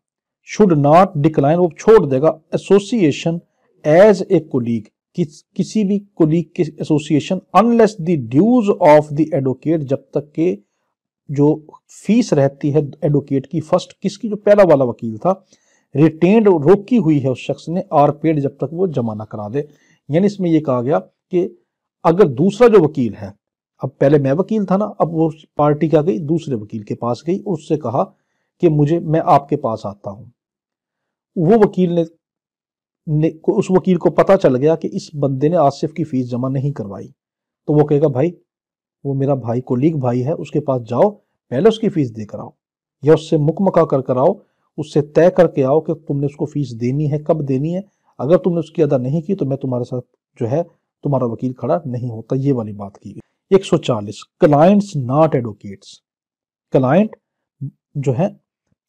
शुड नॉट डिक्लाइन वो छोड़ देगा एसोसिएशन एज ए कोलीग किसी भी कोलीग के association unless the dues of the advocate जब तक के जो फीस रहती है एडवोकेट की फर्स्ट किसकी जो पहला वाला वकील था रिटेन्ड रोकी हुई है उस शख्स ने आर पेड जब तक वो जमा ना करा दे यानी इसमें ये कहा गया कि अगर दूसरा जो वकील है अब पहले मैं वकील था ना अब वो पार्टी क्या गई दूसरे वकील के पास गई उससे कहा कि मुझे मैं आपके पास आता हूं वो वकील ने, ने उस वकील को पता चल गया कि इस बंदे ने आसिफ की फीस जमा नहीं करवाई तो वो कहेगा भाई वो मेरा भाई कोलीग भाई है उसके पास जाओ पहले उसकी फीस दे कर आओ या उससे मुख मका कर कर आओ उससे तय करके आओ कि तुमने उसको फीस देनी है कब देनी है अगर तुमने उसकी अदा नहीं की तो मैं तुम्हारे साथ जो है तुम्हारा वकील खड़ा नहीं होता ये वाली बात की गई चालीस क्लाइंट्स नॉट एडवोकेट्स क्लाइंट जो है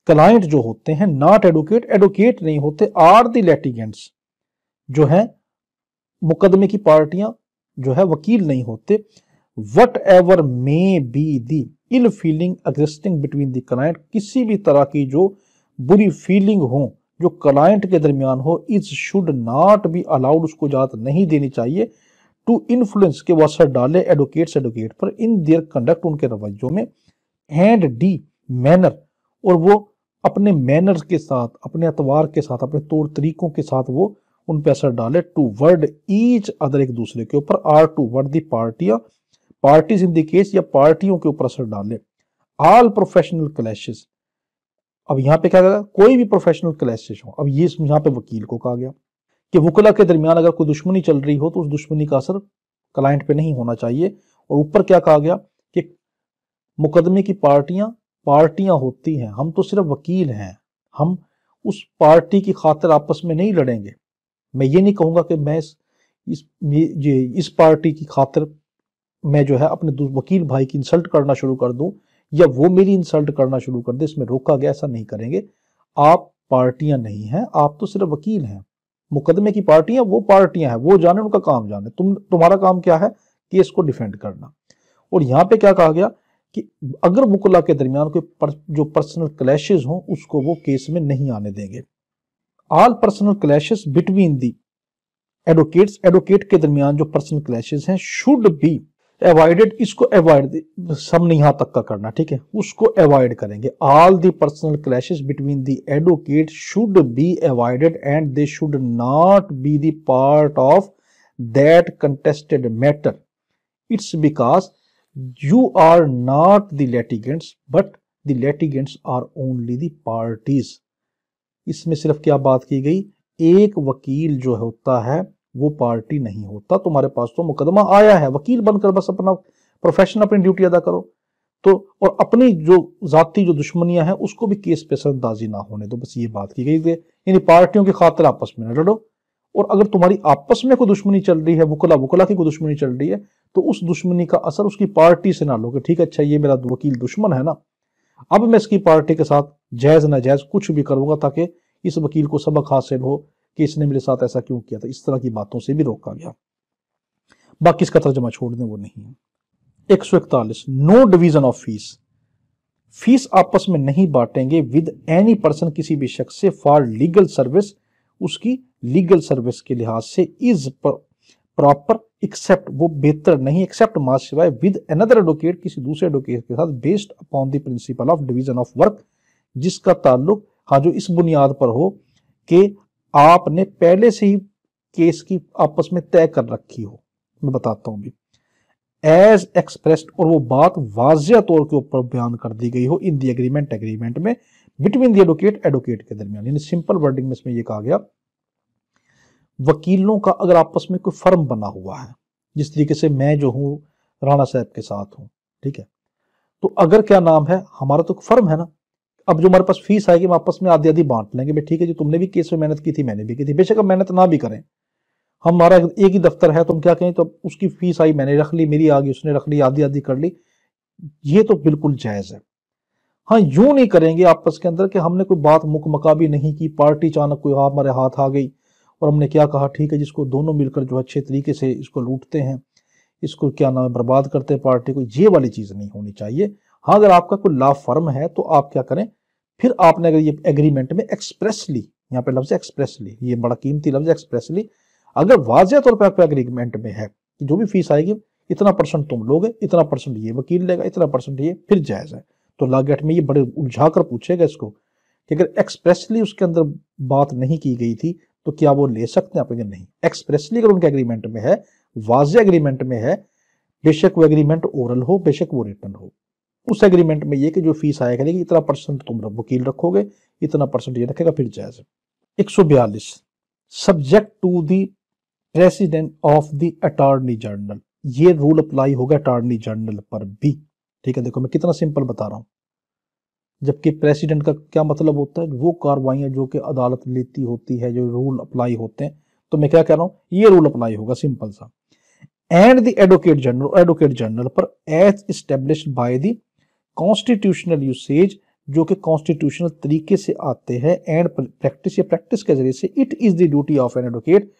क्लाइंट जो होते हैं नॉट एडवोकेट एडवोकेट नहीं होते आर द लेटिगेंट्स जो है मुकदमे की पार्टियां जो है वकील नहीं होते whatever may be the ill feeling existing between the client किसी भी तरह की जो बुरी फीलिंग हो जो क्लाइंट के दरमियान हो is should not be allowed उसको इजाजत नहीं देनी चाहिए टू इन्फ्लुएंस के वो असर डाले एडवोकेट एडवोकेट पर इन देयर कंडक्ट उनके रवैयों में एंड डी मैनर और वो अपने मैनर्स के साथ अपने अतवार के साथ अपने तौर तरीकों के साथ वो उन पर असर डाले टू वर्ड ईच अदर एक दूसरे के ऊपर आर टू वर्ड दी पार्टियां पार्टीज इन द केस या पार्टियों के ऊपर असर डाले ऑल प्रोफेशनल क्लैशेस अब यहाँ पे क्या कहा कोई भी प्रोफेशनल क्लैशेज हो अब ये यहाँ पे वकील को कहा गया कि वकला के दरमियान अगर कोई दुश्मनी चल रही हो तो उस दुश्मनी का असर क्लाइंट पे नहीं होना चाहिए और ऊपर क्या कहा गया कि मुकदमे की पार्टियां पार्टियां होती हैं हम तो सिर्फ वकील हैं हम उस पार्टी की खातर आपस में नहीं लड़ेंगे मैं ये नहीं कहूँगा कि मैं इस इस ये इस पार्टी की खातर मैं जो है अपने वकील भाई की इंसल्ट करना शुरू कर दूँ या वो मेरी इंसल्ट करना शुरू कर दे इसमें रोका गया ऐसा नहीं करेंगे आप पार्टियां नहीं हैं आप तो सिर्फ वकील हैं मुकदमे की पार्टियां वो पार्टियां हैं वो जाने उनका काम जाने तुम तुम्हारा काम क्या है केस को डिफेंड करना और यहाँ पे क्या कहा गया कि अगर वकला के दरमियान कोई पर, जो पर्सनल क्लैशेज हो उसको वो केस में नहीं आने देंगे all personal clashes between the advocates advocate के दरमियान जो पर्सनल क्लैशेज हैं शुड बी अवॉइडेड इसको अवॉइड सब यहां तक का करना ठीक है उसको अवॉइड करेंगे all the personal clashes between the advocate should be avoided and they should not be the part of that contested matter it's because you are not the litigants but the litigants are only the parties इसमें सिर्फ क्या बात की गई एक वकील जो होता है वो पार्टी नहीं होता तुम्हारे पास तो मुकदमा आया है वकील बनकर बस अपना प्रोफेशन अपनी ड्यूटी अदा करो तो और अपनी जो जाति जो दुश्मनियां हैं उसको भी केस पे असरअंदाजी ना होने दो बस ये बात की गई थी यानी पार्टियों की खातर आपस में ना लड़ो और अगर तुम्हारी आपस में कोई दुश्मनी चल रही है वकला वकला की कोई दुश्मनी चल रही है तो उस दुश्मनी का असर उसकी पार्टी से ना लो कि ठीक है अच्छा ये मेरा वकील दुश्मन है ना अब मैं इसकी पार्टी के साथ जायज़ जायज़ कुछ भी करूंगा ताकि इस वकील को सबक हासिल हो कि इसने मेरे साथ ऐसा क्यों किया था इस तरह की बातों से भी रोका गया बाकी इसका तर्जमा छोड़ दें वो नहीं है एक सौ इकतालीस no division of fees fees आपस में नहीं बांटेंगे विद एनी पर्सन किसी भी शख्स से फॉर लीगल सर्विस उसकी लीगल सर्विस के लिहाज से इज प्रॉपर एक्सेप्ट वो बेहतर नहीं एक्सेप्ट मास सिवाय विद अनदर एडवोकेट किसी दूसरे एडवोकेट के साथ based upon the principle of division of work जिसका ताल्लुक हाँ जो इस बुनियाद पर हो कि आपने पहले से ही केस की आपस में तय कर रखी हो मैं बताता हूं भी एज एक्सप्रेस्ड और वो बात वाजिया तौर के ऊपर बयान कर दी गई हो इन दी एग्रीमेंट एग्रीमेंट में बिटवीन दी एडवोकेट एडवोकेट के दरमियान यानी सिंपल वर्डिंग में इसमें यह कहा गया वकीलों का अगर आपस में कोई फर्म बना हुआ है जिस तरीके से मैं जो हूं राणा साहब के साथ हूं ठीक है तो अगर क्या नाम है हमारा तो फर्म है ना अब जो हमारे पास फीस आएगी हम आपस में आधी आधी बांट लेंगे भाई ठीक है जी तुमने भी केस में मेहनत की थी मैंने भी की थी बेशक हम मेहनत ना भी करें हमारा एक ही दफ्तर है तो हम क्या कहें तो उसकी फीस आई मैंने रख ली मेरी आ गई उसने रख ली आधी आधी कर ली ये तो बिल्कुल जायज़ है हाँ यूं नहीं करेंगे आपस के अंदर कि हमने कोई बात मुक भी नहीं की पार्टी अचानक कोई हाँ हमारे हाथ आ गई और हमने क्या कहा ठीक है जिसको दोनों मिलकर जो अच्छे तरीके से इसको लूटते हैं इसको क्या नाम बर्बाद करते हैं पार्टी को ये वाली चीज़ नहीं होनी चाहिए हाँ अगर आपका कोई ला फर्म है तो आप क्या करें फिर आपने अगर ये एग्रीमेंट में एक्सप्रेसली यहाँ पे लफ्ज एक्सप्रेसली ये बड़ा कीमती लफ्ज एक्सप्रेसली अगर वाजह तौर पर आपके एग्रीमेंट में है कि जो भी फीस आएगी इतना परसेंट तुम लोगे इतना परसेंट ये वकील लेगा इतना परसेंट ये फिर जायज़ है तो गेट में ये बड़े उलझा कर पूछेगा इसको कि अगर एक्सप्रेसली उसके अंदर बात नहीं की गई थी तो क्या वो ले सकते हैं आप नहीं एक्सप्रेसली अगर उनके एग्रीमेंट में है वाजह एग्रीमेंट में है बेशक वो एग्रीमेंट ओरल हो बेशक वो रिटर्न हो उस एग्रीमेंट में ये कि जो फीस आया करेगी इतना परसेंट तुम वकील रखोगे इतना परसेंट ये रखेगा फिर जायज एक सौ बयालीस subject to the president of the attorney general ये रूल अप्लाई होगा अटॉर्नी जनरल पर भी ठीक है देखो मैं कितना सिंपल बता रहा हूँ जबकि प्रेसिडेंट का क्या मतलब होता है वो कार्रवाइयाँ जो कि अदालत लेती होती है जो रूल अप्लाई होते हैं तो मैं क्या कह रहा हूँ ये रूल अप्लाई होगा सिंपल सा and the advocate general advocate general पर as established by the constitutional usage जो कि कॉन्स्टिट्यूशनल तरीके से आते हैं एंड प्रैक्टिस या प्रैक्टिस के जरिए से it is the duty of an advocate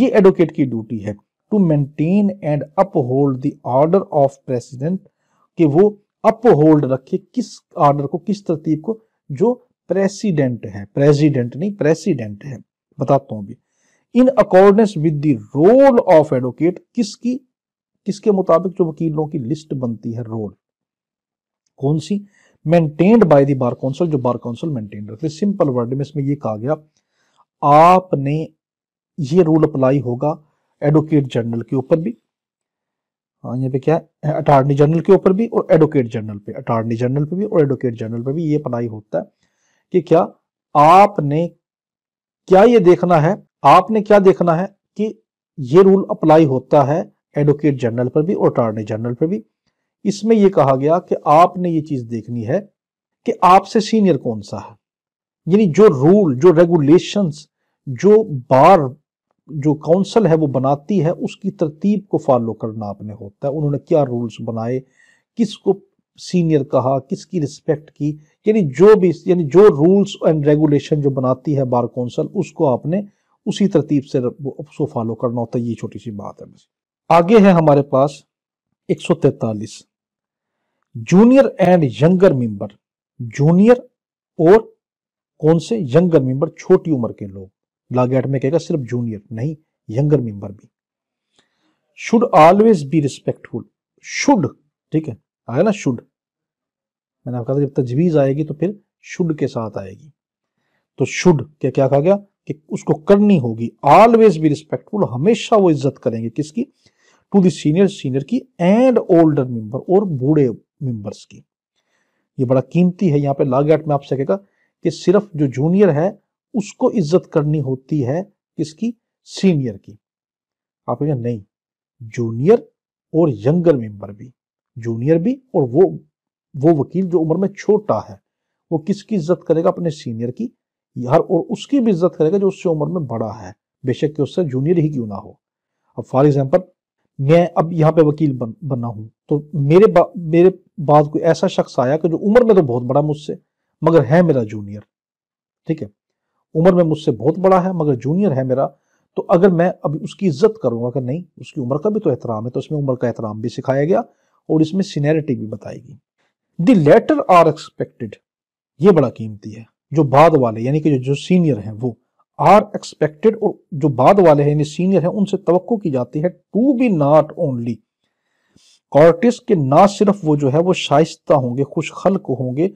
ये एडवोकेट की ड्यूटी है to maintain and uphold the order of president कि वो अपहोल्ड रखे किस ऑर्डर को किस तरतीब को जो प्रेसिडेंट है प्रेसिडेंट नहीं प्रेसिडेंट है बताता हूँ भी in accordance with the role of advocate किसकी किसके मुताबिक जो वकीलों की लिस्ट बनती है रोल कौन सी maintained by the bar council जो बार काउंसिल मेंटेन रखती सिंपल वर्ड में इसमें ये कहा गया आपने ये रूल अप्लाई होगा एडवोकेट जनरल के ऊपर भी हाँ यहाँ पे क्या है अटार्नी जनरल के ऊपर भी और एडवोकेट जनरल पे अटार्नी जनरल पे भी और एडवोकेट जनरल पे भी ये अप्लाई होता है कि क्या आपने क्या ये देखना है आपने क्या देखना है कि ये रूल अप्लाई होता है एडवोकेट जनरल पर भी और अटार्नी जनरल पर भी इसमें यह कहा गया कि आपने ये चीज देखनी है कि आपसे सीनियर कौन सा है यानी जो रूल जो रेगुलेशन जो बार जो काउंसिल है वो बनाती है उसकी तरतीब को फॉलो करना आपने होता है उन्होंने क्या रूल्स बनाए किसको सीनियर कहा किसकी रिस्पेक्ट की यानी जो भी यानी जो रूल्स एंड रेगुलेशन जो बनाती है बार काउंसिल उसको आपने उसी तरतीब से उसको फॉलो करना होता है ये छोटी सी बात है बस आगे है हमारे पास एक सौ तैतालीस junior and younger member junior और कौन से यंगर मेंबर छोटी उम्र के लोग लागेट में कहेगा सिर्फ जूनियर नहीं यंगर मेंबर भी should always be respectful should ठीक है आया ना शुड मैंने आपका कहा जब तजवीज आएगी तो फिर शुड के साथ आएगी तो शुड क्या क्या कहा गया कि उसको करनी होगी ऑलवेज बी रिस्पेक्टफुल हमेशा वो इज्जत करेंगे किसकी टू दीनियर सीनियर सीनियर की एंड ओल्डर मेंबर और बूढ़े मेंबर्स की ये बड़ा कीमती है यहाँ पे लागैट में आप सकेगा कि सिर्फ जो जूनियर है उसको इज्जत करनी होती है किसकी सीनियर की आप कहेंगे नहीं जूनियर और यंगर मेंबर भी जूनियर भी और वो वो वकील जो उम्र में छोटा है वो किसकी इज्जत करेगा अपने सीनियर की यार और उसकी भी इज्जत करेगा जो उससे उम्र में बड़ा है बेशक कि उससे जूनियर ही क्यों ना हो अब फॉर एग्जाम्पल मैं अब यहाँ पे वकील बन बना हूँ तो मेरे मेरे बाद कोई ऐसा शख्स आया कि जो उम्र में तो बहुत बड़ा मुझसे मगर है मेरा जूनियर ठीक है उम्र में मुझसे बहुत बड़ा है मगर जूनियर है मेरा तो अगर मैं अभी उसकी इज्जत करूंगा कि नहीं उसकी उम्र का भी तो एहतराम है तो इसमें उम्र का एहतराम भी सिखाया गया और इसमें सीनियरिटी भी बताई गई दी लेटर आर एक्सपेक्टेड ये बड़ा कीमती है जो बाद वाले यानी कि जो सीनियर हैं वो आर एक्सपेक्टेड और जो बाद वाले हैं यानी सीनियर हैं उनसे तो की जाती है to be not only courteous के ना सिर्फ वो जो है वो शाइस्ता होंगे खुश खलक होंगे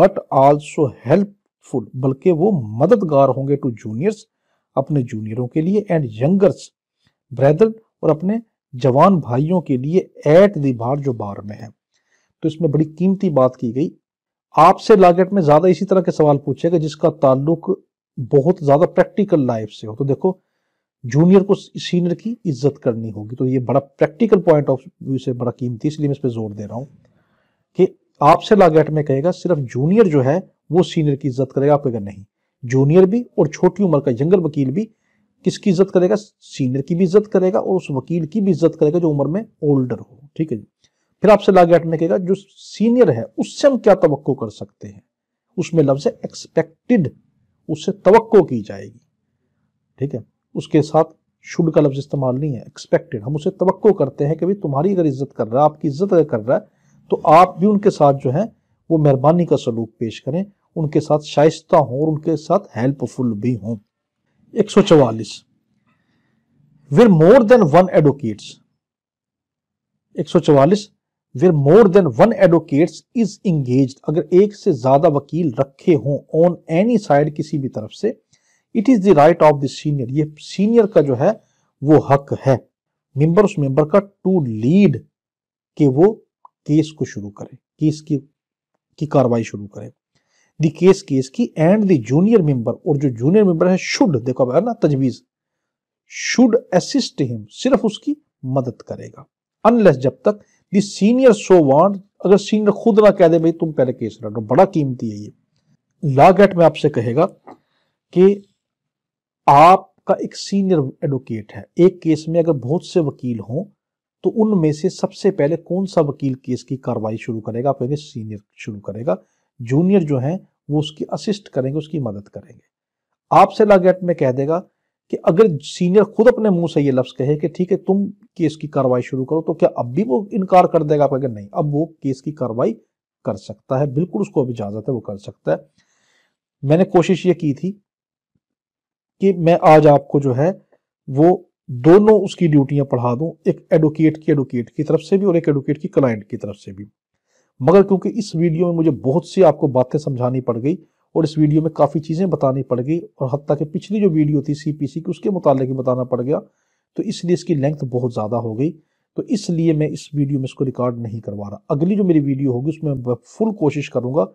बट आल्सो हेल्पफुल बल्कि वो मददगार होंगे टू जूनियर्स अपने जूनियरों के लिए एंड यंगर्स ब्रदर और अपने जवान भाइयों के लिए एट दी बार जो बार में है तो इसमें बड़ी कीमती बात की गई आपसे लागेट में ज़्यादा इसी तरह के सवाल पूछेगा जिसका ताल्लुक बहुत ज़्यादा प्रैक्टिकल लाइफ से हो तो देखो जूनियर को सीनियर की इज्जत करनी होगी तो ये बड़ा प्रैक्टिकल पॉइंट ऑफ व्यू से बड़ा कीमती इसलिए मैं इस पर जोर दे रहा हूँ कि आपसे लागैट में कहेगा सिर्फ जूनियर जो है वो सीनियर की इज्जत करेगा आप कहेगा नहीं जूनियर भी और छोटी उम्र का यंगर वकील भी किसकी इज्जत करेगा सीनियर की भी इज्जत करेगा और उस वकील की भी इज्जत करेगा जो उम्र में ओल्डर हो ठीक है जी फिर आपसे लागैट में कहेगा जो सीनियर है उससे हम क्या तो कर सकते हैं उसमें लफ्ज है एक्सपेक्टेड उससे तो की जाएगी ठीक है उसके साथ शुड का लफ्ज़ इस्तेमाल नहीं है एक्सपेक्टेड हम उसे तो करते हैं कि भाई तुम्हारी अगर इज्जत कर रहा है आपकी इज्जत अगर कर रहा है तो आप भी उनके साथ जो है वो मेहरबानी का सलूक पेश करें उनके साथ शाइस्ता हों और उनके साथ हेल्पफुल भी हों एक सौ चवालीस where more than one advocates एक सौ चवालीस where more than one advocates is engaged अगर एक से ज्यादा वकील रखे हों ऑन एनी साइड किसी भी तरफ से it is the right of the senior ये सीनियर का जो है वो हक है मेंबर उस मेंबर का टू लीड के वो केस को शुरू करे केस की की कार्रवाई शुरू करे द केस केस की एंड द जूनियर मेंबर और जो जूनियर मेंबर है शुड देखो अब ना तजवीज शुड असिस्ट हिम सिर्फ उसकी मदद करेगा अनलेस जब तक द सीनियर सो वांट अगर सीनियर खुद ना कह दे भाई तुम पहले केस लड़ो बड़ा कीमती है ये लॉ गेट में आपसे कहेगा कि आपका एक सीनियर एडवोकेट है एक केस में अगर बहुत से वकील हों तो उनमें से सबसे पहले कौन सा वकील केस की कार्रवाई शुरू करेगा आप कहेंगे सीनियर शुरू करेगा जूनियर जो है वो उसकी असिस्ट करेंगे उसकी मदद करेंगे आपसे लागेट में कह देगा कि अगर सीनियर खुद अपने मुंह से ये लफ्ज़ कहे कि ठीक है तुम केस की कार्रवाई शुरू करो तो क्या अब भी वो इनकार कर देगा आप नहीं अब वो केस की कार्रवाई कर सकता है बिल्कुल उसको अब इजाज़त है वो कर सकता है मैंने कोशिश ये की थी कि मैं आज आपको जो है वो दोनों उसकी ड्यूटियां पढ़ा दूं एक एडवोकेट की एडवोकेट की तरफ से भी और एक एडवोकेट की क्लाइंट की तरफ से भी मगर क्योंकि इस वीडियो में मुझे बहुत सी आपको बातें समझानी पड़ गई और इस वीडियो में काफ़ी चीज़ें बतानी पड़ गई और हती कि पिछली जो वीडियो थी सी की उसके मुतालिक बताना पड़ गया तो इसलिए इसकी लेंथ बहुत ज़्यादा हो गई तो इसलिए मैं इस वीडियो में इसको रिकॉर्ड नहीं करवा रहा अगली जो मेरी वीडियो होगी उसमें फुल कोशिश करूँगा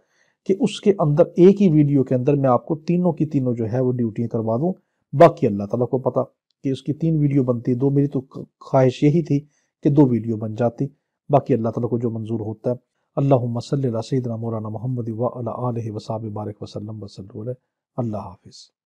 कि उसके अंदर एक ही वीडियो के अंदर मैं आपको तीनों की तीनों जो है वो ड्यूटियाँ करवा दूँ बाकी अल्लाह तला को पता कि उसकी तीन वीडियो बनती दो मेरी तो ख्वाहिश यही थी कि दो वीडियो बन जाती बाकी अल्लाह तला को जो मंजूर होता है अल्लाह मसल सदना मौलाना मोहम्मद वाल वसाब बारक वसलम वसल अल्लाह हाफिज़